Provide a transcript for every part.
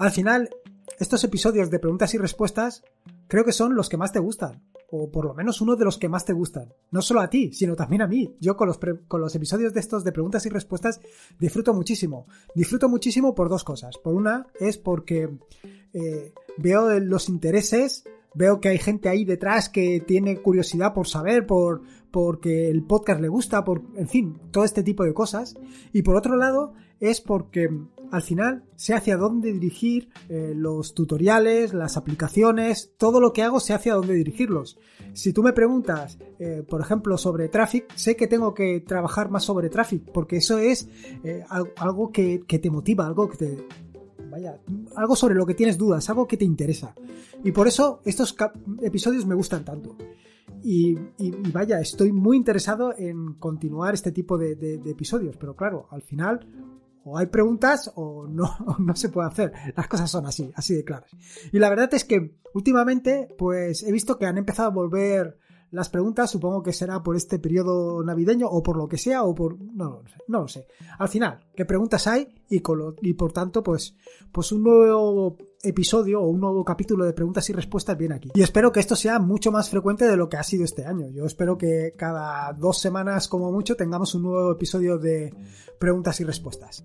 Al final, estos episodios de preguntas y respuestas creo que son los que más te gustan, o por lo menos uno de los que más te gustan. No solo a ti, sino también a mí. Yo con los, con los episodios de estos de preguntas y respuestas disfruto muchísimo. Disfruto muchísimo por dos cosas. Por una es porque eh, veo los intereses veo que hay gente ahí detrás que tiene curiosidad por saber, por porque el podcast le gusta, por en fin, todo este tipo de cosas. Y por otro lado, es porque mm, al final sé hacia dónde dirigir eh, los tutoriales, las aplicaciones, todo lo que hago sé hacia dónde dirigirlos. Si tú me preguntas, eh, por ejemplo, sobre tráfico, sé que tengo que trabajar más sobre tráfico, porque eso es eh, algo que, que, te motiva, algo que te, vaya, algo sobre lo que tienes dudas, algo que te interesa. Y por eso estos episodios me gustan tanto. Y, vaya, estoy muy interesado en continuar este tipo de, episodios, pero claro, al final o hay preguntas o no, o no se puede hacer. Las cosas son así, así de claras. Y la verdad es que últimamente, pues he visto que han empezado a volver las preguntas supongo que será por este periodo navideño o por lo que sea o por... No, lo, sé, Al final, ¿qué preguntas hay? Y, y por tanto, pues, pues un nuevo episodio o un nuevo capítulo de preguntas y respuestas viene aquí. Y espero que esto sea mucho más frecuente de lo que ha sido este año. Yo espero que cada dos semanas como mucho tengamos un nuevo episodio de preguntas y respuestas.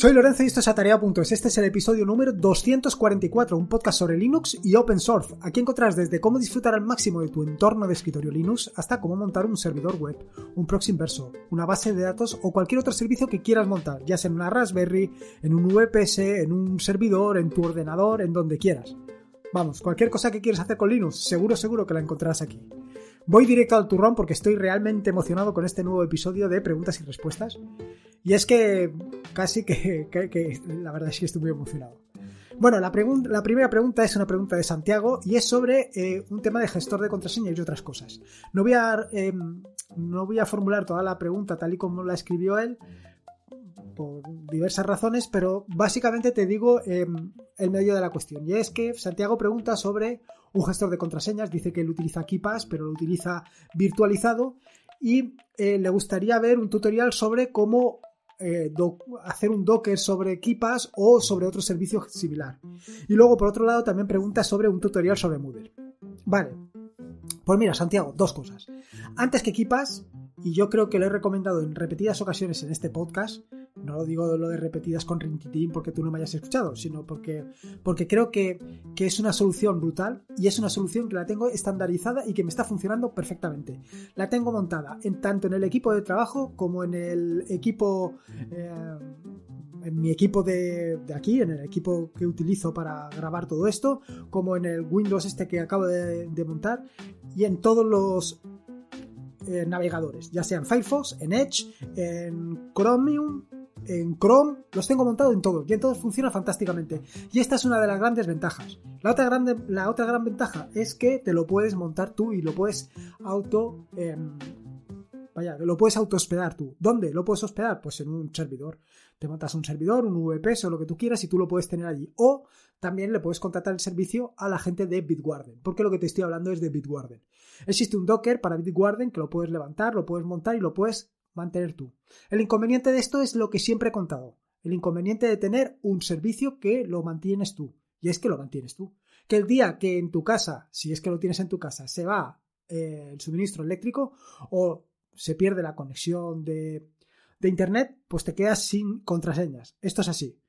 Soy Lorenzo y esto es Atarea.es. Este es el episodio número 244, un podcast sobre Linux y Open Source. Aquí encontrarás desde cómo disfrutar al máximo de tu entorno de escritorio Linux hasta cómo montar un servidor web, un proxy inverso, una base de datos o cualquier otro servicio que quieras montar, ya sea en una Raspberry, en un VPS, en un servidor, en tu ordenador, en donde quieras. Vamos, cualquier cosa que quieras hacer con Linux, seguro, seguro que la encontrarás aquí. Voy directo al turrón porque estoy realmente emocionado con este nuevo episodio de preguntas y respuestas. Y es que casi que, la verdad es que estoy muy emocionado. Bueno, la, la, primera pregunta es una pregunta de Santiago y es sobre eh, un tema de gestor de contraseñas y otras cosas. No voy, a, em, no voy a formular toda la pregunta tal y como la escribió él por diversas razones, pero básicamente te digo eh, el medio de la cuestión. Y es que Santiago pregunta sobre un gestor de contraseñas, dice que él utiliza KeePass, pero lo utiliza virtualizado y eh, le gustaría ver un tutorial sobre cómo eh, hacer un Docker sobre Kipas o sobre otro servicio similar. Y luego, por otro lado, también pregunta sobre un tutorial sobre Moodle. Vale. Pues mira, Santiago, dos cosas. Antes que Kipas, y yo creo que lo he recomendado en repetidas ocasiones en este podcast, no lo digo lo de repetidas con rintitín porque tú no me hayas escuchado, sino porque, porque creo que, es una solución brutal y es una solución que la tengo estandarizada y que me está funcionando perfectamente. La tengo montada en, tanto en el equipo de trabajo como en el equipo... Eh, en mi equipo de, de, aquí, en el equipo que utilizo para grabar todo esto, como en el Windows este que acabo de, montar, y en todos los eh, navegadores, ya sea en Firefox, en Edge, en Chromium en Chrome, los tengo montado en todo y en todo funciona fantásticamente. Y esta es una de las grandes ventajas. La otra, grande, la otra gran ventaja es que te lo puedes montar tú y lo puedes auto... Em, vaya, lo puedes auto hospedar tú. ¿Dónde lo puedes hospedar? Pues en un servidor. Te montas un servidor, un VPS o lo que tú quieras y tú lo puedes tener allí. O también le puedes contratar el servicio a la gente de Bitwarden, porque lo que te estoy hablando es de Bitwarden. Existe un Docker para Bitwarden que lo puedes levantar, lo puedes montar y lo puedes mantener tú. El inconveniente de esto es lo que siempre he contado. El inconveniente de tener un servicio que lo mantienes tú. Y es que lo mantienes tú. Que el día que en tu casa, si es que lo tienes en tu casa, se va eh, el suministro eléctrico o se pierde la conexión de, de Internet, pues te quedas sin contraseñas. Esto es así.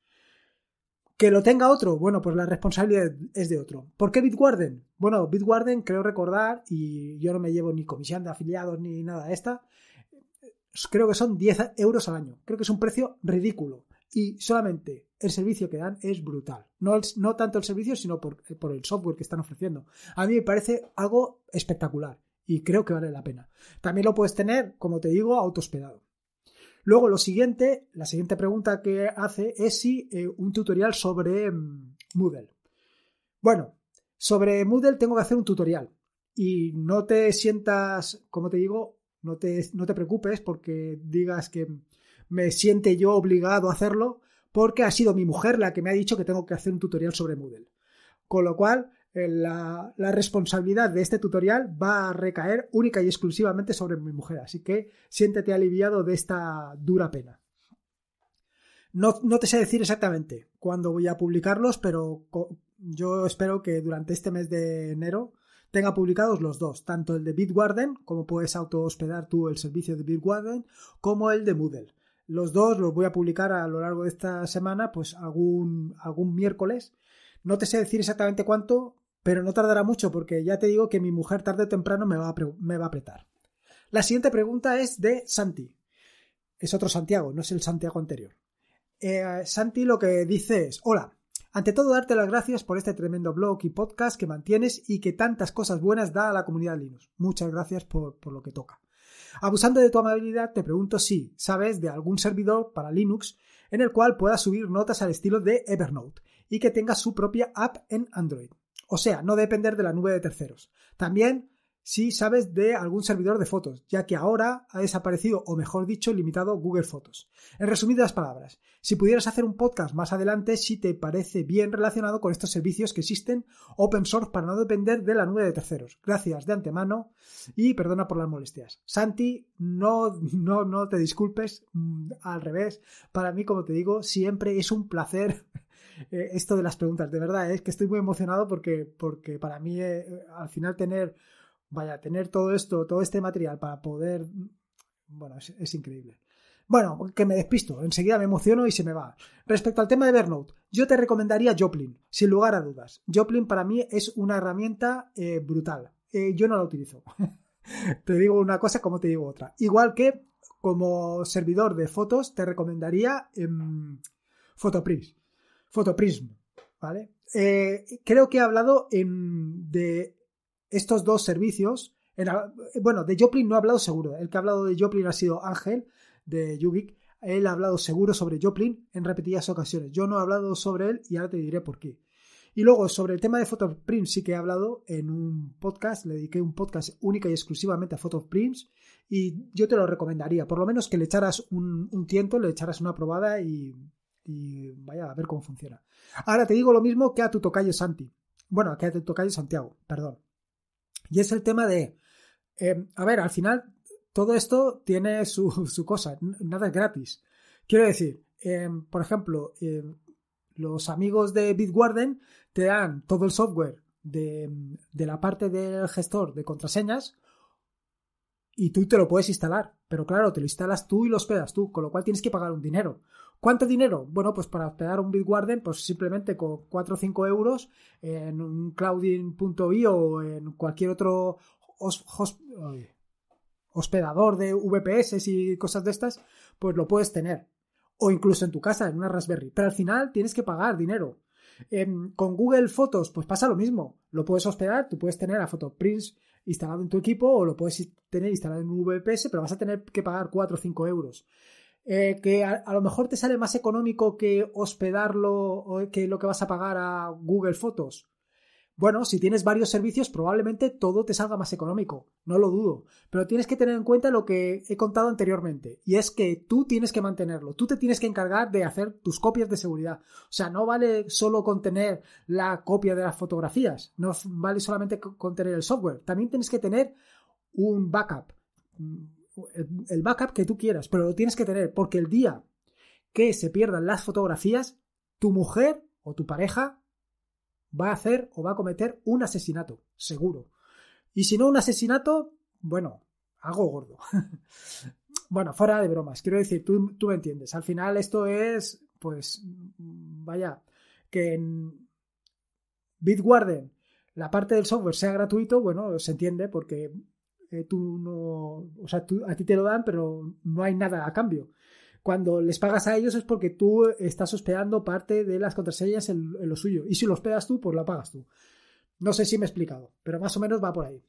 Que lo tenga otro, bueno, pues la responsabilidad es de otro. ¿Por qué Bitwarden? Bueno, Bitwarden creo recordar, y yo no me llevo ni comisión de afiliados ni nada de esta, creo que son 10 euros al año. Creo que es un precio ridículo. Y solamente el servicio que dan es brutal. No, no tanto el servicio, sino eh, por, el software que están ofreciendo. A mí me parece algo espectacular y creo que vale la pena. También lo puedes tener, como te digo, hospedado. Luego, lo siguiente, la siguiente pregunta que hace es si eh, un tutorial sobre mm, Moodle. Bueno, sobre Moodle tengo que hacer un tutorial y no te sientas, como te digo, no te, preocupes porque digas que me siente yo obligado a hacerlo porque ha sido mi mujer la que me ha dicho que tengo que hacer un tutorial sobre Moodle. Con lo cual, eh, la, la, responsabilidad de este tutorial va a recaer única y exclusivamente sobre mi mujer. Así que siéntete aliviado de esta dura pena. No, no te sé decir exactamente cuándo voy a publicarlos, pero yo espero que durante este mes de enero tenga publicados los dos, tanto el de Bitwarden, como puedes auto hospedar tú el servicio de Bitwarden, como el de Moodle. Los dos los voy a publicar a lo largo de esta semana, pues algún, algún miércoles. No te sé decir exactamente cuánto, pero no tardará mucho porque ya te digo que mi mujer tarde o temprano me va a, apretar. La siguiente pregunta es de Santi. Es otro Santiago, no es el Santiago anterior. Eh, Santi lo que dice es, hola, ante todo, darte las gracias por este tremendo blog y podcast que mantienes y que tantas cosas buenas da a la comunidad de Linux. Muchas gracias por, lo que toca. Abusando de tu amabilidad, te pregunto si sabes de algún servidor para Linux en el cual puedas subir notas al estilo de Evernote y que tenga su propia app en Android. O sea, no depender de la nube de terceros. También si sabes de algún servidor de fotos, ya que ahora ha desaparecido o mejor dicho limitado Google Fotos. En resumidas palabras, si pudieras hacer un podcast más adelante si te parece bien relacionado con estos servicios que existen open source para no depender de la nube de terceros. Gracias de antemano y perdona por las molestias. Santi, no, no, no te disculpes, mm, al revés, para mí como te digo, siempre es un placer eh, esto de las preguntas, de verdad, es que estoy muy emocionado porque, porque para mí eh, al final tener Vaya, tener todo esto, todo este material para poder... Bueno, es, increíble. Bueno, que me despisto, enseguida me emociono y se me va. Respecto al tema de Evernote, yo te recomendaría Joplin, sin lugar a dudas. Joplin para mí es una herramienta eh, brutal. Eh, yo no la utilizo. te digo una cosa como te digo otra. Igual que como servidor de fotos, te recomendaría em, Fotoprism Photoprism. Photoprism, ¿vale? Eh, creo que he hablado de estos dos servicios, bueno, de Joplin no ha hablado seguro, el que ha hablado de Joplin ha sido Ángel de Yubik. él ha hablado seguro sobre Joplin en repetidas ocasiones. Yo no he hablado sobre él y ahora te diré por qué. Y luego sobre el tema de Photoprims sí que he hablado en un podcast, le dediqué un podcast única y exclusivamente a Photoprims y yo te lo recomendaría, por lo menos que le echaras un, tiento, le echaras una probada y, y, vaya a ver cómo funciona. Ahora te digo lo mismo que a tu tocayo Santi, bueno, que a tu tocayo Santiago, perdón. Y es el tema de, eh, a ver, al final todo esto tiene su, su cosa, nada es gratis. Quiero decir, em, por ejemplo, em, los amigos de Bitwarden te dan todo el software de, de, la parte del gestor de contraseñas y tú te lo puedes instalar. Pero claro, te lo instalas tú y lo hospedas tú, con lo cual tienes que pagar un dinero. ¿Cuánto dinero? Bueno, pues para hospedar un Bitwarden, pues simplemente con 4 o 5 euros en un clouding.io o en cualquier otro hospedador de VPS y cosas de estas, pues lo puedes tener. O incluso en tu casa, en una Raspberry. Pero al final tienes que pagar dinero. Em, con Google Fotos, pues pasa lo mismo. Lo puedes hospedar, tú puedes tener a Photoprints instalado en tu equipo o lo puedes tener instalado en un VPS, pero vas a tener que pagar 4 o 5 euros. Eh, que a, lo mejor te sale más económico que hospedarlo o que lo que vas a pagar a Google Fotos. Bueno, si tienes varios servicios, probablemente todo te salga más económico, no lo dudo, pero tienes que tener en cuenta lo que he contado anteriormente, y es que tú tienes que mantenerlo, tú te tienes que encargar de hacer tus copias de seguridad. O sea, no vale solo contener la copia de las fotografías, no vale solamente contener el software, también tienes que tener un backup el, backup que tú quieras, pero lo tienes que tener porque el día que se pierdan las fotografías, tu mujer o tu pareja va a hacer o va a cometer un asesinato, seguro. Y si no un asesinato, bueno, hago gordo. bueno, fuera de bromas, quiero decir, tú, tú, me entiendes. Al final esto es, pues, vaya, que en Bitwarden la parte del software sea gratuito, bueno, se entiende porque eh, tú no, o sea, tú, a ti te lo dan, pero no hay nada a cambio. Cuando les pagas a ellos es porque tú estás hospedando parte de las contraseñas en, lo suyo. Y si los hospedas tú, pues la pagas tú. No sé si me he explicado, pero más o menos va por ahí.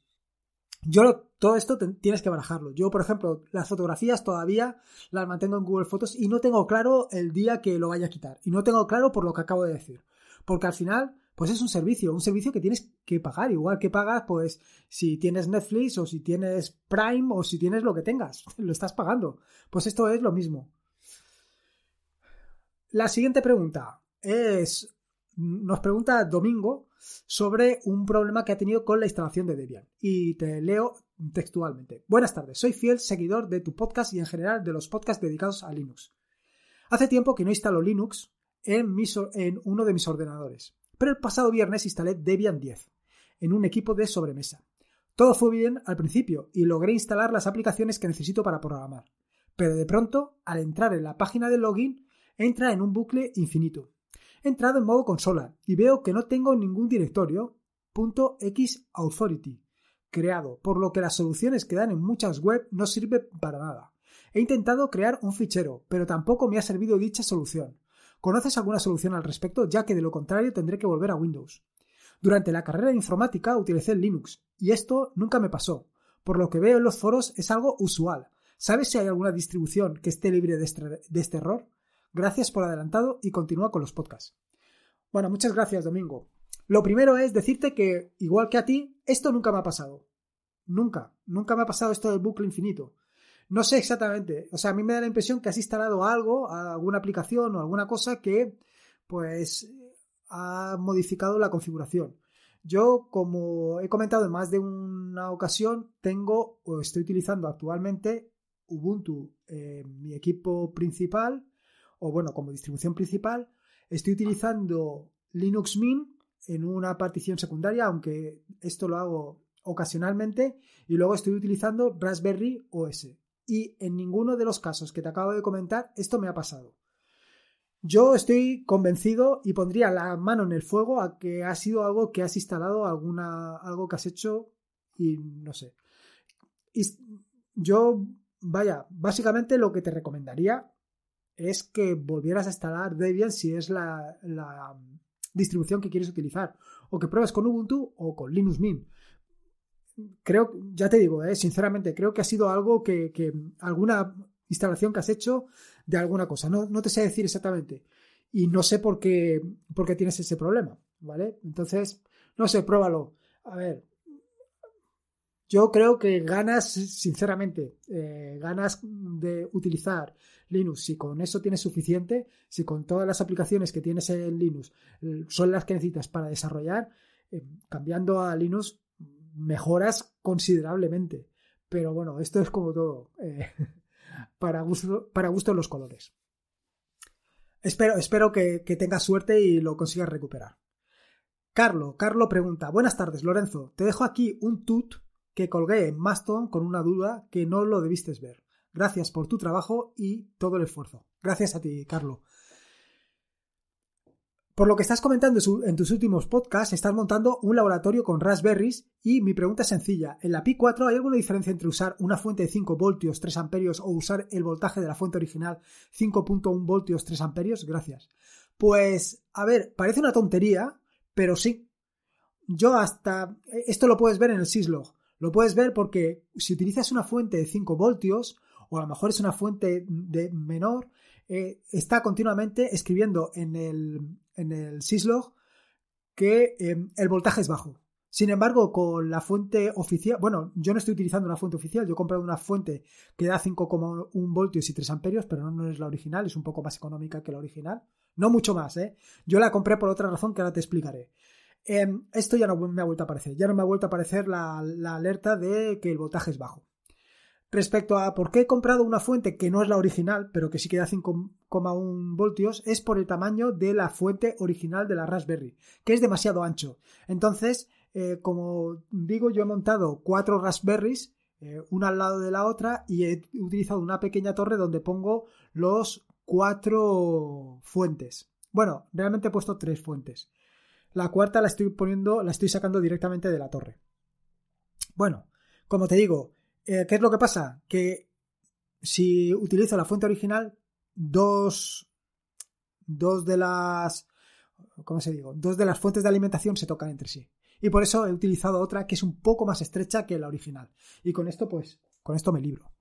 Yo todo esto tienes que barajarlo. Yo, por ejemplo, las fotografías todavía las mantengo en Google Fotos y no tengo claro el día que lo vaya a quitar. Y no tengo claro por lo que acabo de decir. Porque al final, pues es un servicio, un servicio que tienes que pagar, igual que pagas, pues si tienes Netflix o si tienes Prime o si tienes lo que tengas, lo estás pagando. Pues esto es lo mismo. La siguiente pregunta es, nos pregunta Domingo sobre un problema que ha tenido con la instalación de Debian. Y te leo textualmente. Buenas tardes, soy fiel seguidor de tu podcast y en general de los podcasts dedicados a Linux. Hace tiempo que no instalo Linux en, en uno de mis ordenadores pero el pasado viernes instalé Debian 10 en un equipo de sobremesa. Todo fue bien al principio y logré instalar las aplicaciones que necesito para programar. Pero de pronto, al entrar en la página de login, entra en un bucle infinito. He entrado en modo consola y veo que no tengo ningún directorio .xauthority creado, por lo que las soluciones que dan en muchas web no sirven para nada. He intentado crear un fichero, pero tampoco me ha servido dicha solución. ¿Conoces alguna solución al respecto? Ya que de lo contrario tendré que volver a Windows. Durante la carrera de informática utilicé Linux, y esto nunca me pasó. Por lo que veo en los foros es algo usual. ¿Sabes si hay alguna distribución que esté libre de este, de este error? Gracias por adelantado y continúa con los podcasts. Bueno, muchas gracias, Domingo. Lo primero es decirte que, igual que a ti, esto nunca me ha pasado. Nunca, nunca me ha pasado esto del bucle infinito. No sé exactamente. O sea, a mí me da la impresión que has instalado algo, alguna aplicación o alguna cosa que, pues, ha modificado la configuración. Yo, como he comentado en más de una ocasión, tengo o estoy utilizando actualmente Ubuntu, en mi equipo principal, o bueno, como distribución principal, estoy utilizando Linux Mint en una partición secundaria, aunque esto lo hago ocasionalmente, y luego estoy utilizando Raspberry OS y en ninguno de los casos que te acabo de comentar esto me ha pasado. Yo estoy convencido y pondría la mano en el fuego a que ha sido algo que has instalado, alguna, algo que has hecho y no sé. Y yo, vaya, básicamente lo que te recomendaría es que volvieras a instalar Debian si es la, la distribución que quieres utilizar. O que pruebas con Ubuntu o con Linux Mint creo, ya te digo, eh, sinceramente, creo que ha sido algo que, alguna instalación que has hecho de alguna cosa. No, te sé decir exactamente. Y no sé por qué, por tienes ese problema, ¿vale? Entonces, no sé, pruébalo. A ver, yo creo que ganas, sinceramente, eh, ganas de utilizar Linux. Si con eso tienes suficiente, si con todas las aplicaciones que tienes en Linux eh, son las que necesitas para desarrollar, cambiando a Linux mejoras considerablemente. Pero bueno, esto es como todo. Eh, para, gusto, para gusto los colores. Espero, espero que, que tengas suerte y lo consigas recuperar. Carlo, Carlo pregunta, buenas tardes Lorenzo, te dejo aquí un tut que colgué en Maston con una duda que no lo debiste ver. Gracias por tu trabajo y todo el esfuerzo. Gracias a ti, Carlo. Por lo que estás comentando en tus últimos podcasts, estás montando un laboratorio con Raspberries y mi pregunta es sencilla. ¿En la Pi 4 hay alguna diferencia entre usar una fuente de 5 voltios 3 amperios o usar el voltaje de la fuente original 5.1 voltios 3 amperios? Gracias. Pues, a ver, parece una tontería, pero sí. Yo hasta... Esto lo puedes ver en el syslog. Lo puedes ver porque si utilizas una fuente de 5 voltios, o a lo mejor es una fuente de menor, eh, está continuamente escribiendo en el, en el syslog que em, el voltaje es bajo. Sin embargo, con la fuente oficial, bueno, yo no estoy utilizando una fuente oficial, yo he comprado una fuente que da 5,1 voltios y 3 amperios, pero no, es la original, es un poco más económica que la original. No mucho más, ¿eh? Yo la compré por otra razón que ahora te explicaré. Em, esto ya no me ha vuelto a aparecer, ya no me ha vuelto a aparecer la alerta de que el voltaje es bajo respecto a por qué he comprado una fuente que no es la original, pero que sí queda 5,1 voltios, es por el tamaño de la fuente original de la Raspberry, que es demasiado ancho. Entonces, eh, como digo, yo he montado cuatro Raspberries, eh, una al lado de la otra, y he utilizado una pequeña torre donde pongo los cuatro fuentes. Bueno, realmente he puesto tres fuentes. La cuarta la estoy poniendo, la estoy sacando directamente de la torre. Bueno, como te digo, eh, ¿Qué es lo que pasa? Que si utilizo la fuente original, dos, dos de las. ¿Cómo se digo? Dos de las fuentes de alimentación se tocan entre sí. Y por eso he utilizado otra que es un poco más estrecha que la original. Y con esto, pues, con esto me libro.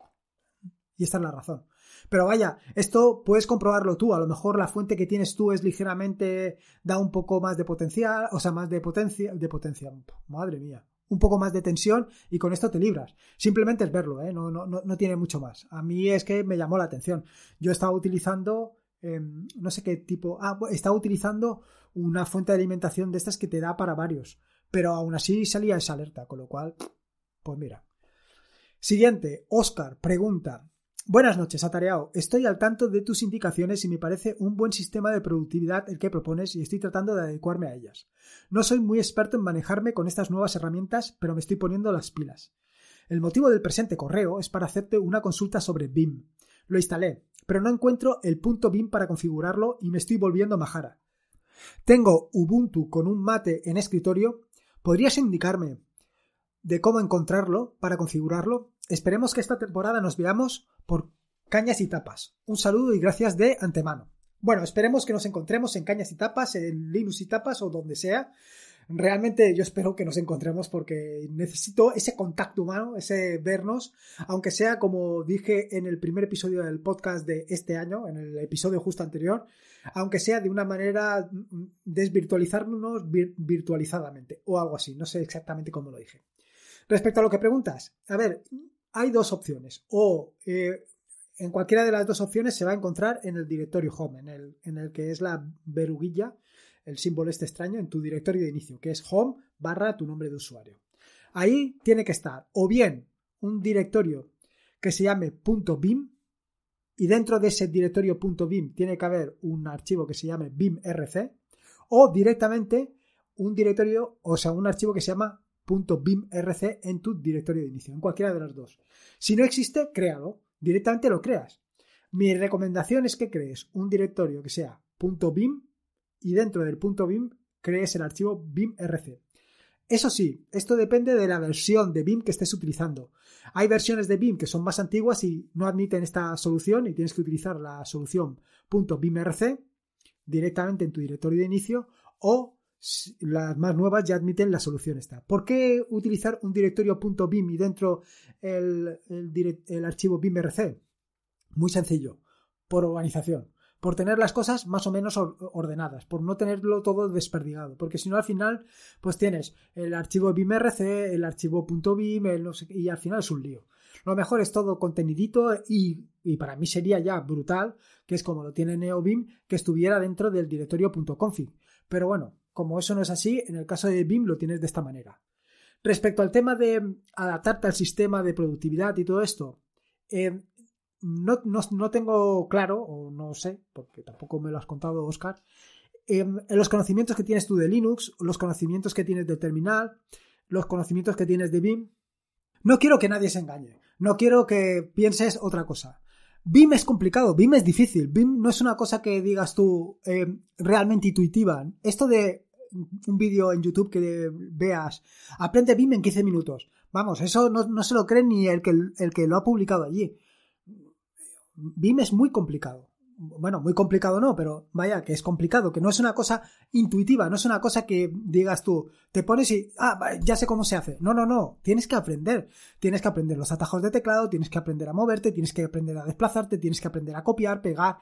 Y esta es la razón. Pero vaya, esto puedes comprobarlo tú. A lo mejor la fuente que tienes tú es ligeramente. da un poco más de potencial. O sea, más de potencia. De potencia. Madre mía un poco más de tensión y con esto te libras. Simplemente es verlo, ¿eh? no, tiene mucho más. A mí es que me llamó la atención. Yo estaba utilizando, em, no sé qué tipo, ah, estaba utilizando una fuente de alimentación de estas que te da para varios, pero aún así salía esa alerta, con lo cual, pues mira. Siguiente, Oscar pregunta, Buenas noches, Atareado. Estoy al tanto de tus indicaciones y me parece un buen sistema de productividad el que propones y estoy tratando de adecuarme a ellas. No soy muy experto en manejarme con estas nuevas herramientas, pero me estoy poniendo las pilas. El motivo del presente correo es para hacerte una consulta sobre BIM. Lo instalé, pero no encuentro el punto BIM para configurarlo y me estoy volviendo majara. Tengo Ubuntu con un mate en escritorio. ¿Podrías indicarme de cómo encontrarlo para configurarlo? Esperemos que esta temporada nos veamos por Cañas y Tapas. Un saludo y gracias de antemano. Bueno, esperemos que nos encontremos en Cañas y Tapas, en Linux y Tapas o donde sea. Realmente yo espero que nos encontremos porque necesito ese contacto humano, ese vernos, aunque sea como dije en el primer episodio del podcast de este año, en el episodio justo anterior, aunque sea de una manera mm, mm, desvirtualizarnos virtualizadamente o algo así, no sé exactamente cómo lo dije. Respecto a lo que preguntas, a ver, hay dos opciones. O eh, en cualquiera de las dos opciones se va a encontrar en el directorio home, en el, en el que es la veruguilla, el símbolo este extraño, en tu directorio de inicio, que es home barra tu nombre de usuario. Ahí tiene que estar o bien un directorio que se llame .bim y dentro de ese directorio .bim tiene que haber un archivo que se llame bimrc o directamente un directorio, o sea, un archivo que se llama .bimrc en tu directorio de inicio, en cualquiera de las dos. Si no existe, créalo, directamente lo creas. Mi recomendación es que crees un directorio que sea .bim y dentro del .bim crees el archivo bimrc. Eso sí, esto depende de la versión de BIM que estés utilizando. Hay versiones de BIM que son más antiguas y no admiten esta solución y tienes que utilizar la solución .bimrc directamente en tu directorio de inicio o las más nuevas ya admiten la solución esta. ¿Por qué utilizar un directorio .bim y dentro el, el, archivo bimrc? Muy sencillo, por organización, por tener las cosas más o menos ordenadas, por no tenerlo todo desperdigado, porque si no al final pues tienes el archivo bimrc, el archivo .bim y al final es un lío. Lo mejor es todo contenidito y, para mí sería ya brutal, que es como lo tiene neobim, que estuviera dentro del directorio .config. Pero bueno, como eso no es así, en el caso de BIM lo tienes de esta manera. Respecto al tema de mm, adaptarte al sistema de productividad y todo esto, eh, no, tengo claro, o no sé, porque tampoco me lo has contado, Oscar, eh, los conocimientos que tienes tú de Linux, los conocimientos que tienes del terminal, los conocimientos que tienes de BIM. No quiero que nadie se engañe, no quiero que pienses otra cosa. BIM es complicado, BIM es difícil, BIM no es una cosa que digas tú eh, realmente intuitiva. Esto de un vídeo en YouTube que veas, aprende BIM en 15 minutos. Vamos, eso no, se lo cree ni el que, el que lo ha publicado allí. BIM es muy complicado. Bueno, muy complicado no, pero vaya, que es complicado, que no es una cosa intuitiva, no es una cosa que digas tú, te pones y, ah, ya sé cómo se hace. No, no, no, tienes que aprender. Tienes que aprender los atajos de teclado, tienes que aprender a moverte, tienes que aprender a desplazarte, tienes que aprender a copiar, pegar.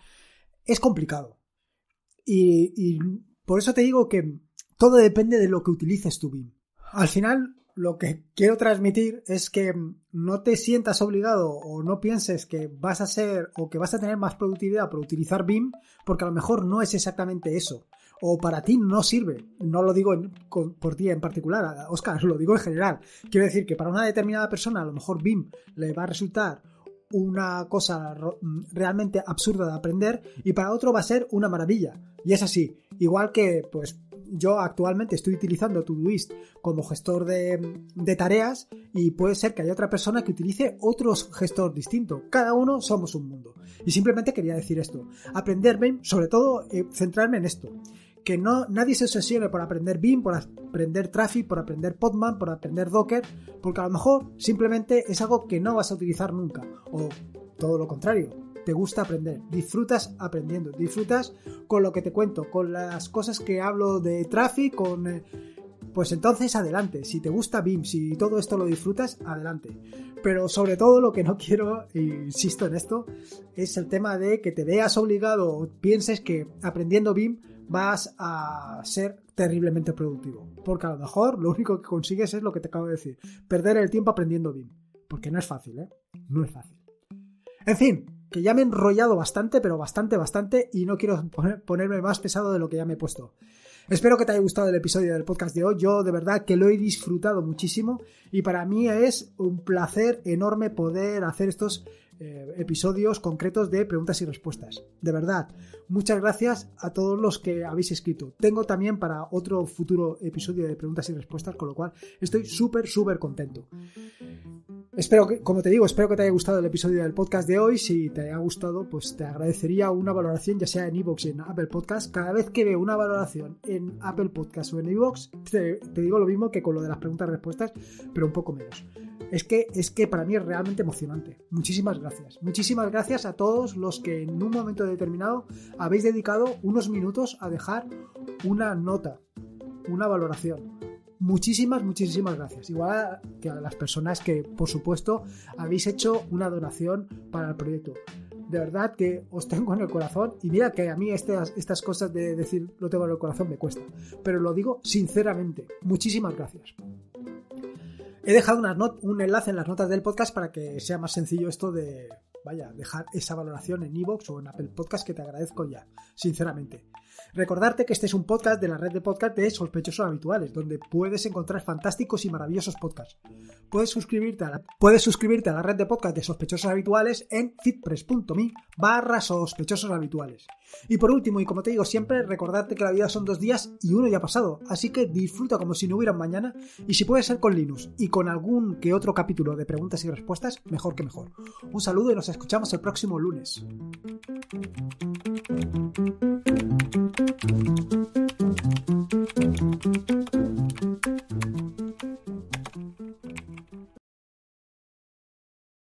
Es complicado. y por eso te digo que todo depende de lo que utilices tu BIM. Al final, lo que quiero transmitir es que no te sientas obligado o no pienses que vas a ser o que vas a tener más productividad por utilizar BIM, porque a lo mejor no es exactamente eso. O para ti no sirve. No lo digo por ti en particular, Oscar, lo digo en general. Quiero decir que para una determinada persona a lo mejor BIM le va a resultar una cosa realmente absurda de aprender y para otro va a ser una maravilla. Y es así. Igual que, pues, yo actualmente estoy utilizando Todoist como gestor de, tareas y puede ser que haya otra persona que utilice otro gestor distinto. Cada uno somos un mundo. Y simplemente quería decir esto. Aprenderme, sobre todo, eh, centrarme en esto que no, nadie se obsesione por aprender BIM, por aprender Traffic, por aprender Podman, por aprender Docker, porque a lo mejor simplemente es algo que no vas a utilizar nunca, o todo lo contrario, te gusta aprender, disfrutas aprendiendo, disfrutas con lo que te cuento, con las cosas que hablo de Traffic, con... Eh, pues entonces adelante, si te gusta BIM, si todo esto lo disfrutas, adelante. Pero sobre todo lo que no quiero, insisto en esto, es el tema de que te veas obligado o pienses que aprendiendo BIM vas a ser terriblemente productivo. Porque a lo mejor lo único que consigues es lo que te acabo de decir, perder el tiempo aprendiendo BIM. Porque no es fácil, ¿eh? No es fácil. En fin, que ya me he enrollado bastante, pero bastante, bastante, y no quiero ponerme más pesado de lo que ya me he puesto. Espero que te haya gustado el episodio del podcast de hoy. Yo de verdad que lo he disfrutado muchísimo y para mí es un placer enorme poder hacer estos eh, episodios concretos de preguntas y respuestas. De verdad, muchas gracias a todos los que habéis escrito. Tengo también para otro futuro episodio de preguntas y respuestas, con lo cual estoy súper, súper contento. Espero que, como te digo, espero que te haya gustado el episodio del podcast de hoy. Si te ha gustado, pues te agradecería una valoración, ya sea en iVoox o en Apple Podcast. Cada vez que veo una valoración en Apple Podcast o en iVoox, te, digo lo mismo que con lo de las preguntas y respuestas, pero un poco menos. Es que, es que para mí es realmente emocionante. Muchísimas gracias. Muchísimas gracias a todos los que en un momento determinado habéis dedicado unos minutos a dejar una nota, una valoración muchísimas, muchísimas gracias. Igual que a las personas que, por supuesto, habéis hecho una donación para el proyecto. De verdad que os tengo en el corazón y mira que a mí estas, estas cosas de decir lo tengo en el corazón me cuesta. Pero lo digo sinceramente, muchísimas gracias. He dejado una un enlace en las notas del podcast para que sea más sencillo esto de, Vaya, dejar esa valoración en iVoox o en Apple Podcast que te agradezco ya, sinceramente. Recordarte que este es un podcast de la red de podcast de Sospechosos Habituales, donde puedes encontrar fantásticos y maravillosos podcasts. Puedes suscribirte a la, puedes suscribirte a la red de podcast de Sospechosos Habituales en fitpress.me barra Sospechosos Habituales. Y por último, y como te digo siempre, recordarte que la vida son dos días y uno ya ha pasado, así que disfruta como si no hubiera mañana y si puede ser con Linus y con algún que otro capítulo de preguntas y respuestas, mejor que mejor. Un saludo y nos escuchamos el próximo lunes.